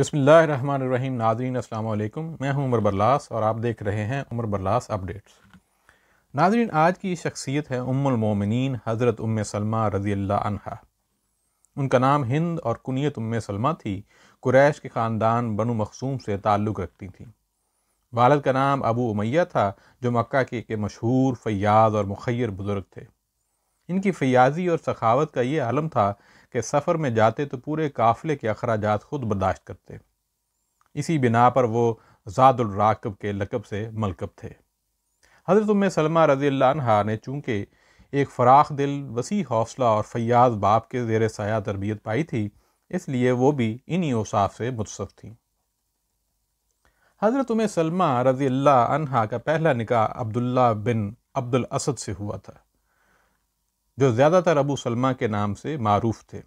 बसमीम नाजरीन अल्लाम मैं हूं उमर बरलास और आप देख रहे हैं उमर बरलास अपडेट्स नाजरीन आज की शख्सियत है उम्मोमिन हज़रत उम सलमा रज़ी अनहा उनका नाम हिंद और कुनीत उम सलमा थी कुरैश के ख़ानदान बनु मखसूम से ताल्लुक़ रखती थी वालद का नाम अबू उमैया था जो मक्का के एक मशहूर फ़याज़ और मुखैर बुज़ुर्ग थे इनकी फ़याज़ी और सखावत का ये आलम था के सफ़र में जाते तो पूरे काफ़िले के अखराज खुद बर्दाश्त करते इसी बिना पर वो ज़ादुलराकब के लकब से मलकब थे हज़रत उम्म सलमा रज़ी ने चूँकि एक फ़राख दिल वसी हौसला और फ़याज़ बाप के ज़ेर सया तरबियत पाई थी इसलिए वो भी इन्हीं उसाफ से मुतसफ़ थी हज़रत उम्म सलमा रज़ी का पहला निकाह अब्दुल्ला बिन अब्दुल असद से हुआ था जो ज़्यादातर अबू सलमा के नाम से मरूफ़ थे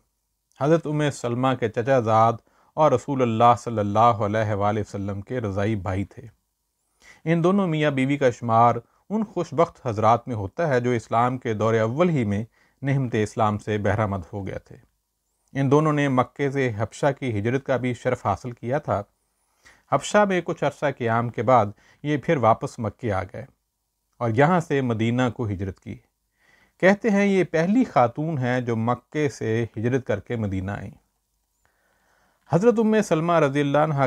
हज़रत उम सलमा के चचाजाद और रसूल अल्लाह सल्लल्लाहु अलैहि वसल्लम के रज़ाई भाई थे इन दोनों मियाँ बीवी का शुमार उन खुशबक हजरात में होता है जो इस्लाम के दौर अव्वल ही में नहमत इस्लाम से बहरामद हो गए थे इन दोनों ने मक्के से हबशा की हिजरत का भी शर्फ हासिल किया था हबशा में कुछ अरसा के आम के बाद ये फिर वापस मक्के आ गए और यहाँ से मदीना को हिजरत की कहते हैं ये पहली खातून हैं जो मक्के से हिजरत करके मदीना आई हज़रत उम सलमा रज़ी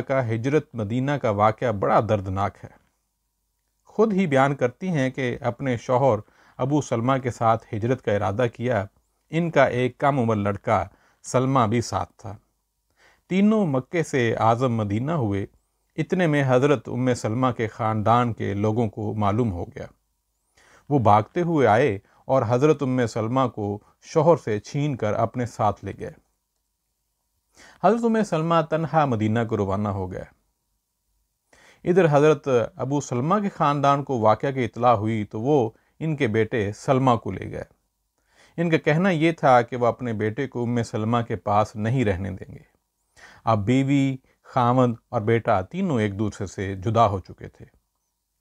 का हिजरत मदीना का वाक़ बड़ा दर्दनाक है ख़ुद ही बयान करती हैं कि अपने शोहर अबू सलमा के साथ हिजरत का इरादा किया इनका एक कम उम्र लड़का सलमा भी साथ था तीनों मक्के से आज़म मदीना हुए इतने में हज़रत उम सलमा के ख़ानदान के लोगों को मालूम हो गया वो भागते हुए आए और हज़रत उम सलमा को शोहर से छीन कर अपने साथ ले गए हज़रत उम्म सलमा तनहा मदीना को रवाना हो गए इधर हज़रत अबू सलमा के ख़ानदान को वाक़ की इतला हुई तो वो इनके बेटे सलमा को ले गए इनका कहना ये था कि वह अपने बेटे को उम सलमा के पास नहीं रहने देंगे अब बीवी खामद और बेटा तीनों एक दूसरे से जुदा हो चुके थे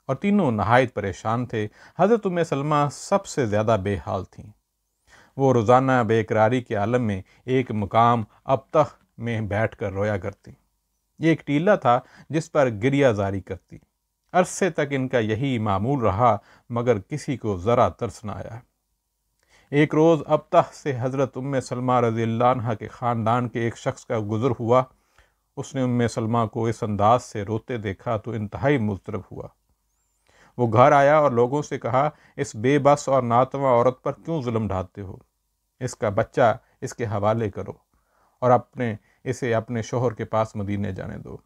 और तीनों नहायत परेशान थे हज़रत उम सलमा सबसे ज़्यादा बेहाल थीं वो रोज़ाना बेकरारी के आलम में एक मुकाम अब तक में बैठ कर रोया करती ये एक टीला था जिस पर गिरिया जारी करती अरसे तक इनका यही मामूल रहा मगर किसी को ज़रा तरस न आया एक रोज़ अब तह से हज़रत उम सलमा रज़ी के ख़ानदान के एक शख्स का गुज़र हुआ उसने उम सलमा को इस अंदाज से रोते देखा तो इंतहाई मुजरब हुआ वो घर आया और लोगों से कहा इस बेबस और नातवा औरत पर क्यों जुल्म ढाते हो इसका बच्चा इसके हवाले करो और अपने इसे अपने शोहर के पास मदीने जाने दो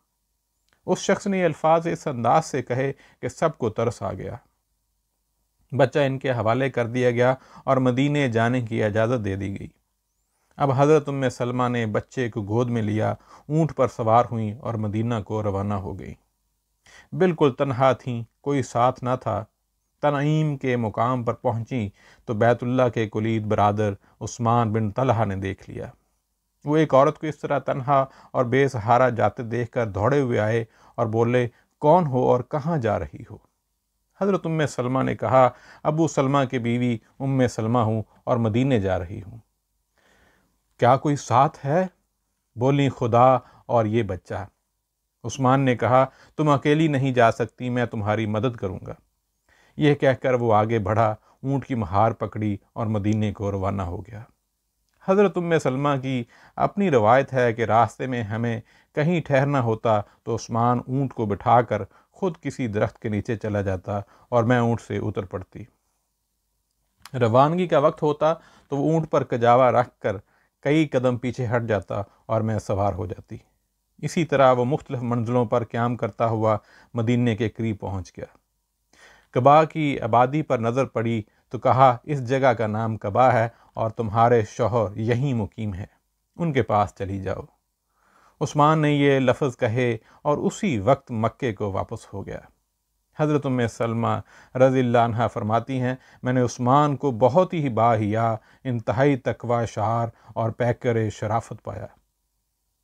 उस शख्स ने अल्फाज इस अंदाज से कहे कि सबको तरस आ गया बच्चा इनके हवाले कर दिया गया और मदीने जाने की इजाज़त दे दी गई अब हज़रत उम सलमा ने बच्चे को गोद में लिया ऊंट पर सवार हुई और मदीना को रवाना हो गई बिल्कुल तन्हा थीं कोई साथ ना था तनईम के मुकाम पर पहुंची तो बैतुल्ला के कुलीद बरदर उस्मान बिन तलहा ने देख लिया वो एक औरत को इस तरह तनहा और बेसहारा जाते देख कर दौड़े हुए आए और बोले कौन हो और कहाँ जा रही हो हज़रत उम सलमा ने कहा अबू सलमा के बीवी उम सलमा हूँ और मदीने जा रही हूँ क्या कोई साथ है बोली खुदा और ये बच्चा उस्मान ने कहा तुम अकेली नहीं जा सकती मैं तुम्हारी मदद करूँगा यह कहकर वो आगे बढ़ा ऊँट की महार पकड़ी और मदीने को रवाना हो गया हज़रत उम सलमा की अपनी रवायत है कि रास्ते में हमें कहीं ठहरना होता तो उस्मान ऊँट को बिठा कर ख़ुद किसी दरख्त के नीचे चला जाता और मैं ऊँट से उतर पड़ती रवानगी का वक्त होता तो वो ऊँट पर कजावा रख कर कई कदम पीछे हट जाता और मैं सवार हो जाती इसी तरह वह मुख्तलिफ मंजिलों पर क्याम करता हुआ मदीने के करीब पहुँच गया कबा की आबादी पर नज़र पड़ी तो कहा इस जगह का नाम कबा है और तुम्हारे शोहर यहीं मुकीम है उनके पास चली जाओ उस्मान ने ये लफ्ज़ कहे और उसी वक्त मक्के को वापस हो गया हज़रत उम सलमा रज़ी अनहा फरमाती हैं मैंने उस्मान को बहुत ही बाहिया इंतहाई तकवा शार और पैकर शराफत पाया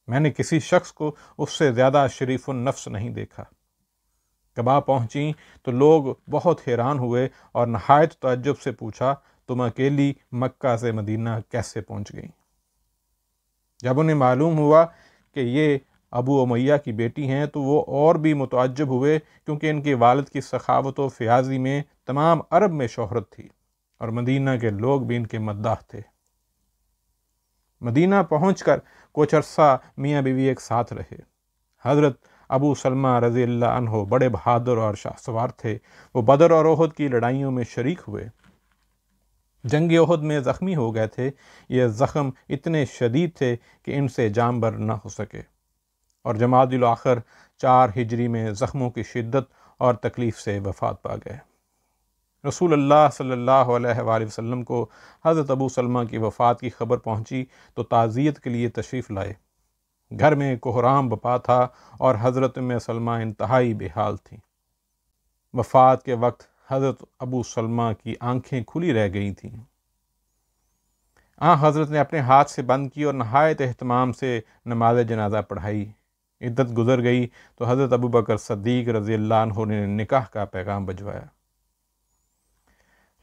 मैंने किसी शख्स को उससे ज़्यादा शरीफ नफ्स नहीं देखा कबा पहुंची तो लोग बहुत हैरान हुए और नहायत तजुब से पूछा तुम अकेली मक्का से मदीना कैसे पहुंच गई जब उन्हें मालूम हुआ कि ये अबू अमैया की बेटी हैं तो वो और भी मुतजब हुए क्योंकि इनके वालद की सखावत व फ़ियाजी में तमाम अरब में शोहरत थी और मदीना के लोग भी इनके मद्दाह थे मदीना पहुंचकर कुछ अरसा मियाँ बीवी एक साथ रहे हज़रत अबू सलमा रज़ी अल्लाह बड़े बहादुर और शाहसवार थे वो बदर और ओहद की लड़ाइयों में शरीक हुए जंग ओहद में ज़ख्मी हो गए थे ये ज़ख़म इतने शदीद थे कि इनसे जामबर ना हो सके और जमादिल आखिर चार हिजरी में ज़ख्मों की शिद्दत और तकलीफ़ से वफात पा गए रसूल अल्लाह सल्लल्लाहु अलैहि वसल्लम को हज़रत अबू सलमा की वफ़ात की खबर पहुँची तो ताज़ियत के लिए तशरीफ़ लाए घर में कोहराम बपा था और हज़रत में सलमा इंतहाई बेहाल थी वफ़ात के वक्त हज़रत अबू सलमा की आंखें खुली रह गई थीं आ हाँ, हज़रत ने अपने हाथ से बंद की और नहायत अहतमाम से नमाज जनाजा पढ़ाई इद्दत गुजर गई तो हज़रत अबू बकर सद्दीक रज़ी अल्लाह ने निकाह का पैगाम भजवाया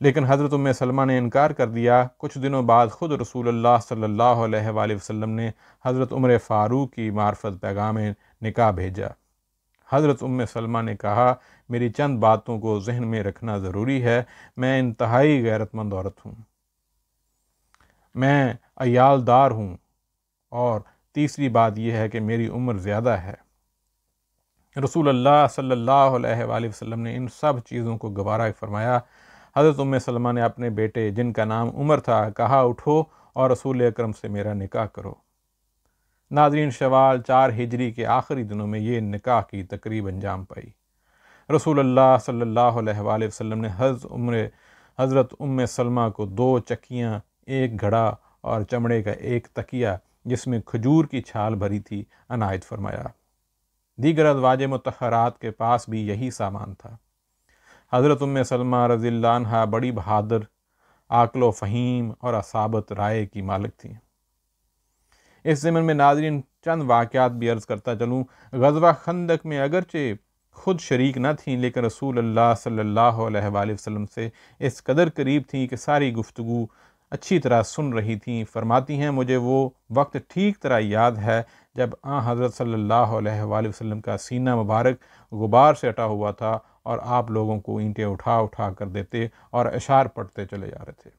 लेकिन हज़रत उम सलमा ने इनकार कर दिया कुछ दिनों बाद ख़ुद रसूल सल्लल्लाहु अलैहि वसल्लम ने हज़रत उमर फ़ारूक की मार्फत पैगाम निकाह भेजा हज़रत उम सलमा ने कहा मेरी चंद बातों को जहन में रखना ज़रूरी है मैं इंतहाई गैरतमंद औरत हूँ मैं अयालदार हूँ और तीसरी बात यह है कि मेरी उम्र ज़्यादा है रसूल अल्लाह सल्लल्लाहु अलैहि वसल्लम ने इन सब चीज़ों को गवारा फरमाया हज़रत उम सलमा ने अपने बेटे जिनका नाम उमर था कहा उठो और रसूल अक्रम से मेरा निकाह करो नाजरीन शवाल चार हिजरी के आखिरी दिनों में ये निकाह की तकरीब अंजाम पाई रसूल अल्लाह सल्लल्लाहु ने हज़ उम्र हज़रत उम सलमा को दो चक्कियाँ एक घड़ा और चमड़े का एक तकिया जिसमें खजूर की छाल भरी थी अनायत फरमाया दीगर अदवाज मतहरात के पास भी यही सामान था हज़रत उम सलमा रज़ील्ला बड़ी बहादुर आकलो फ़हीम और असाबत राय की मालिक थी इस ज़मन में नाजरीन चंद वाक़ात भी अर्ज़ करता चलूँ गजवा खंदक में अगरचे खुद शरीक न थीं लेकिन रसूल अल्लाह सल्लल्लाहु अलैहि वसल्लम से इस कदर करीब थी कि सारी गुफ्तु अच्छी तरह सुन रही थी फरमाती हैं मुझे वो वक्त ठीक तरह याद है जब आ हाँ, हज़रत सल्लल्लाहु अलैहि वसल्लम का सीना मुबारक गुबार से अटा हुआ था और आप लोगों को ईंटें उठा उठा कर देते और अशार पढ़ते चले जा रहे थे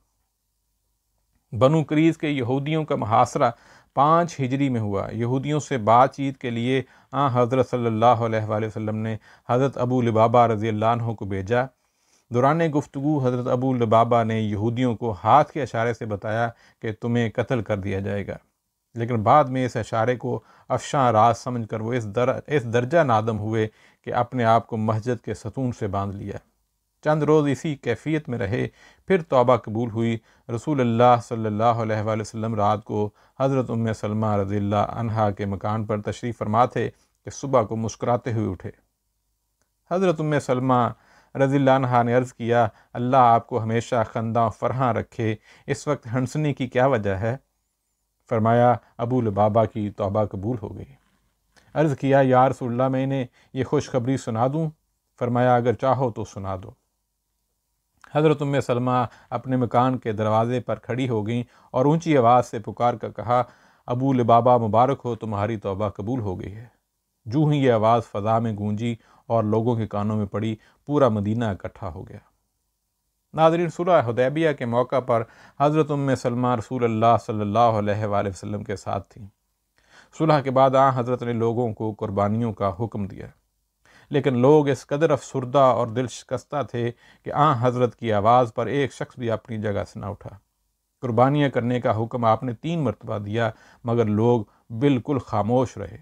बनु क्रीज के यहूदियों का मुहासरा पाँच हिजरी में हुआ यहूदियों से बातचीत के लिए आ हाँ, हज़रत सल्लल्लाहु अलैहि वसल्लम ने हज़रत अबू लिबाबा रज़ी अल्लाह को भेजा दौरान गुफ्तु हज़रत अबू लिबाबा ने यहूदियों को हाथ के इशारे से बताया कि तुम्हें कत्ल कर दिया जाएगा लेकिन बाद में इस इशारे को अफशा राज समझ कर वो इस दर इस दर्जा नादम हुए कि अपने आप को मस्जिद के सतून से बांध लिया चंद रोज़ इसी कैफियत में रहे फिर तौबा कबूल हुई रसूल अल्लाह सल्लल्लाहु अलैहि वसल्लम रात को हज़रत उम सलमा रज़ील्ला अनहा के मकान पर तशरीफ़ फरमा थे कि सुबह को मुस्कुराते हुए उठे हज़रत उम सलमा रज़ील्ला अनहा ने अर्ज़ किया अल्लाह आपको हमेशा खंदा फरहाँ रखे इस वक्त हंसने की क्या वजह है फरमाया अबू लबाबा की तोबा कबूल हो गई अर्ज़ किया यार सुल्ला मैं इन्हें ये खुशखबरी सुना दूँ फरमाया अगर चाहो तो सुना दो हज़रत उम सलमा अपने मकान के दरवाज़े पर खड़ी हो गईं और ऊंची आवाज़ से पुकार कर कहा अबू लबाबा मुबारक हो तुम्हारी तोबा कबूल हो गई है जूँ ही ये आवाज़ फ़जा में गूंजी और लोगों के कानों में पड़ी पूरा मदीना इकट्ठा हो गया नाजरीन सुलह हदैबिया के मौका पर हज़रत उम सलमा रसूल अल्लाह सल्ला वसम के साथ थी सुलह के बाद आ हज़रत ने लोगों को कुर्बानियों का हुक्म दिया लेकिन लोग इस कदर अफसरदा और दिल शिकस्ता थे कि आ हज़रत की आवाज़ पर एक शख्स भी अपनी जगह से ना उठा कुर्बानियाँ करने का हुक्म आपने तीन मरतबा दिया मगर लोग बिल्कुल खामोश रहे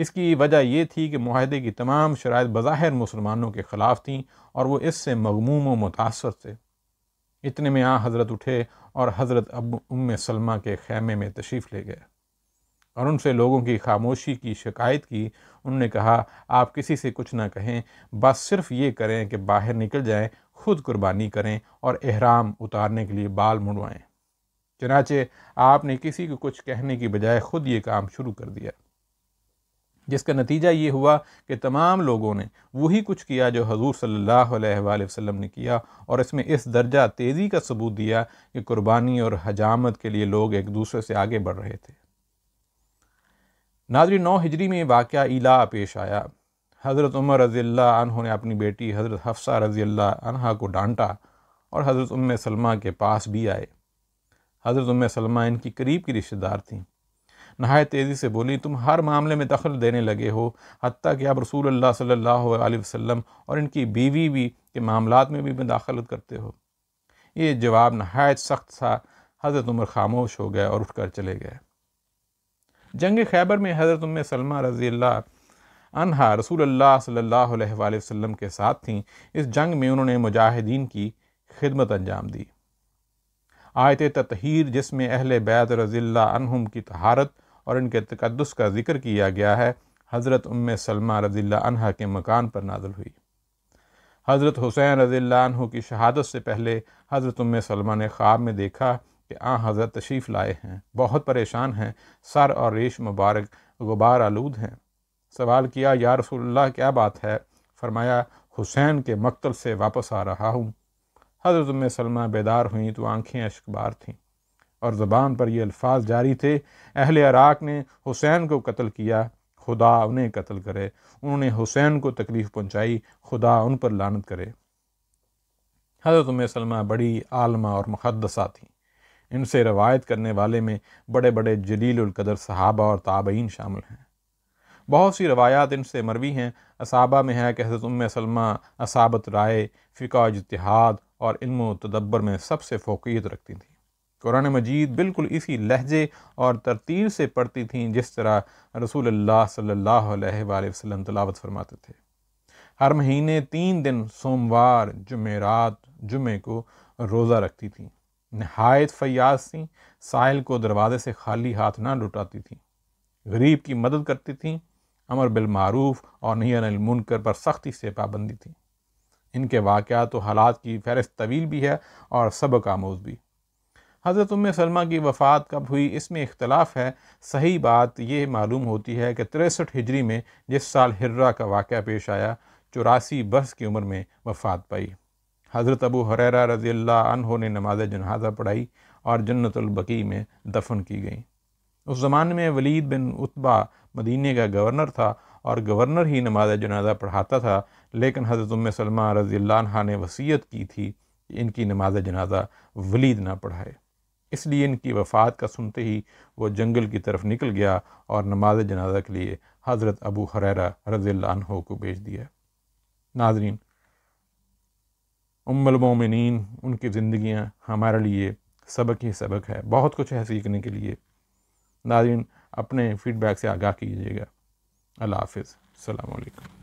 इसकी वजह ये थी कि माहदे की तमाम शराइ बज़ाहिर मुसलमानों के ख़िलाफ़ थी और वो इससे मगमूम व मुतासर थे इतने में आ हज़रत उठे और हज़रत अब उम सलमा के खैमे में तशरीफ़ ले गए और उनसे लोगों की खामोशी की शिकायत की उनने कहा आप किसी से कुछ ना कहें बस सिर्फ ये करें कि बाहर निकल जाएं खुद कुर्बानी करें और अहराम उतारने के लिए बाल मुड़वाएं चनाचे आपने किसी को कुछ कहने की बजाय ख़ुद ये काम शुरू कर दिया जिसका नतीजा ये हुआ कि तमाम लोगों ने वही कुछ किया जो हजूर सल्ला वसम ने किया और इसमें इस दर्जा तेज़ी का सबूत दिया कि कुर्बानी और हजामत के लिए लोग एक दूसरे से आगे बढ़ रहे थे नाजरी नौ हिजरी में वाक़ इला पेश आया हज़रत उमर रज़ील्ला ने अपनी बेटी हज़रत हफ्सा रज़ील्ला अनहा को डांटा और हज़रत उम सलमा के पास भी आए हज़रत उम सलमा इनकी करीब की रिश्तेदार थीं नहाय तेज़ी से बोली तुम हर मामले में दखल देने लगे हो हती कि आप रसूल अल्लाह सल्ला वसम और इनकी बीवी भी के मामला में भी मदाखलत करते हो ये जवाब नहायत सख्त था हज़रत उमर खामोश हो गए और उठकर चले गए जंग खैबर में हज़रत उम सलमा रज़ी अनहा रसूल अल्लाह सल्ला वसम के साथ थीं इस जंग में उन्होंने मुजाहिदीन की खिदमत अंजाम दी आयत तहिर जिसमें अहल बैत रज़ील्ला अनहुम की तहारत और इनके तकदस का जिक्र किया गया है हज़रत उम सलमा रज़ी अनह के मकान पर नाजल हुई हज़रत हुसैन रज़ी अनहु की शहादत से पहले हज़रत उम सलमा ने ख्वाब में देखा कि आ हज़रत तशीफ़ लाए हैं बहुत परेशान हैं सर और रेश मुबारक गुबार आलूद हैं सवाल किया या रसोल्ला क्या बात है फरमाया हुसैन के मकतल से वापस आ रहा हूँ हज़रत सलमा बेदार हुई तो आँखें अशकबार थीं और ज़बान पर ये अल्फाज जारी थे अहल अराक ने हुसैन को कत्ल किया खुदा उन्हें कत्ल करे उन्होंने हुसैन को तकलीफ़ पहुँचाई खुदा उन पर लानत करे हज़रत उम सलमा बड़ी आलमा और मुहदसा थी इनसे रवायत करने वाले में बड़े बड़े जलीलकदर सहाबा और ताबईन शामिल हैं बहुत सी रवायात इनसे मरवी हैं असाबा में है कि हज़रत उम सलमा असाबत राय फ़िका इतिहाद और इल्म तदब्बर में सबसे फोकियत रखती थी कुरान मजीद बिल्कुल इसी लहजे और तरतीब से पढ़ती थी जिस तरह रसूल अल्लाह सल्लल्लाहु अलैहि वसल्लम तलावत फरमाते थे हर महीने तीन दिन सोमवार जुमेरात जुमे को रोज़ा रखती थी नहायत फयाज थी साहिल को दरवाज़े से खाली हाथ ना लुटाती थी गरीब की मदद करती थीं अमर बिलमूफ़ और मुनकर पर सख्ती से पाबंदी थी इनके वाक़ तो हालात की फहरस्त तवील भी है और सबक आमोज भी हज़रत उम सलमा की वफ़ात कब हुई इसमें इख्तलाफ है सही बात ये मालूम होती है कि तिरसठ हिजरी में जिस साल हर्रा का वाक़ पेश आया चौरासी बरस की उम्र में वफ़ात पाई हज़रत अबू हरेरा रज़ी ने नमाज जनाजा पढ़ाई और जन्नतलबकी में दफन की गई उस ज़माने में वलीद बिन उतबा मदीने का गवर्नर था और गवर्नर ही नमाज जनाजा पढ़ाता था लेकिन हज़रत उम सलमा रज़ी ने वसीयत की थी कि इनकी नमाज जनाजा वलीद ना पढ़ाए इसलिए इनकी वफ़ात का सुनते ही वो जंगल की तरफ निकल गया और नमाज जनाजा के लिए हज़रत अबू हरेरा रज़ील्ला को भेज दिया नाजरीन उम्मोमिन उनकी ज़िंदियाँ हमारे लिए सबक ही सबक है बहुत कुछ है सीखने के लिए नाजरीन अपने फीडबैक से आगाह कीजिएगा अल्लाह हाफिज़ अलैक्म